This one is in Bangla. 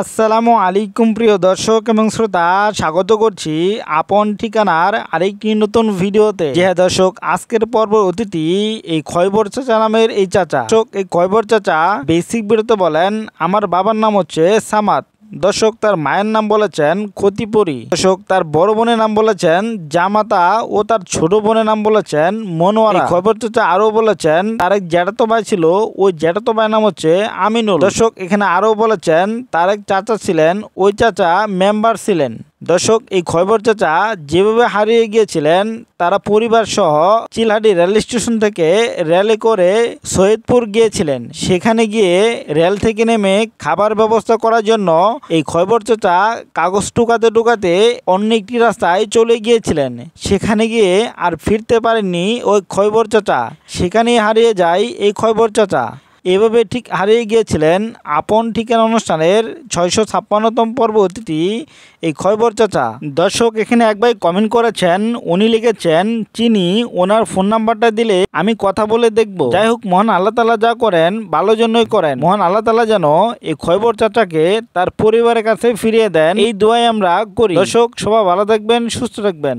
আসসালামু আলাইকুম প্রিয় দর্শক এবং শ্রোতা স্বাগত করছি আপন ঠিকানার আরেকটি নতুন ভিডিওতে যে হ্যাঁ দর্শক আজকের পর্ব অতিথি এই খয়বর চাচা নামের এই চাচা এই খয়বর চাচা বেসিক বিরত বলেন আমার বাবার নাম হচ্ছে সামাত দর্শক তার মায়ের নাম বলেছেন ক্ষতিপরি দর্শক তার বড় বোনের নাম বলেছেন জামাতা ও তার ছোট বোনের নাম বলেছেন মনোয়ারা খবরটা আরও বলেছেন তার এক জ্যাঠাতো ভাই ছিল ওই জ্যাঠাতো ভাইয়ের নাম হচ্ছে আমিনুল দর্শক এখানে আরো বলেছেন তার এক চাচা ছিলেন ওই চাচা মেম্বার ছিলেন দর্শক এই খয়বর চাচা যেভাবে হারিয়ে গিয়েছিলেন তারা পরিবার সহ চিলহাটি রেল স্টেশন থেকে রেলে করে সৈয়দপুর গিয়েছিলেন সেখানে গিয়ে রেল থেকে নেমে খাবার ব্যবস্থা করার জন্য এই খয়বর চাচা কাগজ টুকাতে টুকাতে অন্য একটি রাস্তায় চলে গিয়েছিলেন সেখানে গিয়ে আর ফিরতে পারেননি ওই খয়বর চাচা সেখানেই হারিয়ে যায় এই খয়বর চাচা এভাবে ঠিক হারিয়ে গিয়েছিলেন আপন ঠিকানা অনুষ্ঠানের ছয়শো ছাপ্পান্নতম পর্ব অতিথি এই খয়বর চাচা দর্শক এখানে একবার কমেন্ট করেছেন উনি লিখেছেন চিনি ওনার ফোন নাম্বারটা দিলে আমি কথা বলে দেখব যাই হোক মহান আল্লাহ তালা যা করেন ভালো জন্যই করেন মহান আল্লাহ তালা যেন এই খয়বর চাচাকে তার পরিবারের কাছে ফিরিয়ে দেন এই দোয়াই আমরা করি দর্শক সবাই ভালো থাকবেন সুস্থ থাকবেন